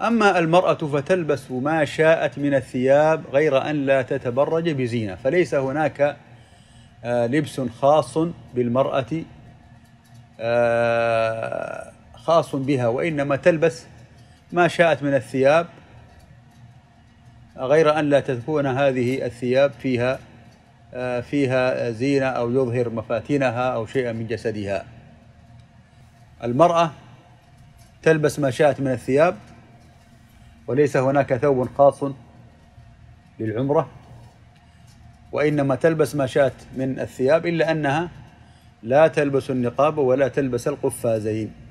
أما المرأة فتلبس ما شاءت من الثياب غير أن لا تتبرج بزينة فليس هناك آه، لبس خاص بالمرأة آه، خاص بها وإنما تلبس ما شاءت من الثياب غير أن لا تكون هذه الثياب فيها آه، فيها زينة أو يظهر مفاتنها أو شيئا من جسدها المرأة تلبس ما شاءت من الثياب وليس هناك ثوب خاص للعمرة وإنما تلبس ما شاءت من الثياب إلا أنها لا تلبس النقاب ولا تلبس القفازين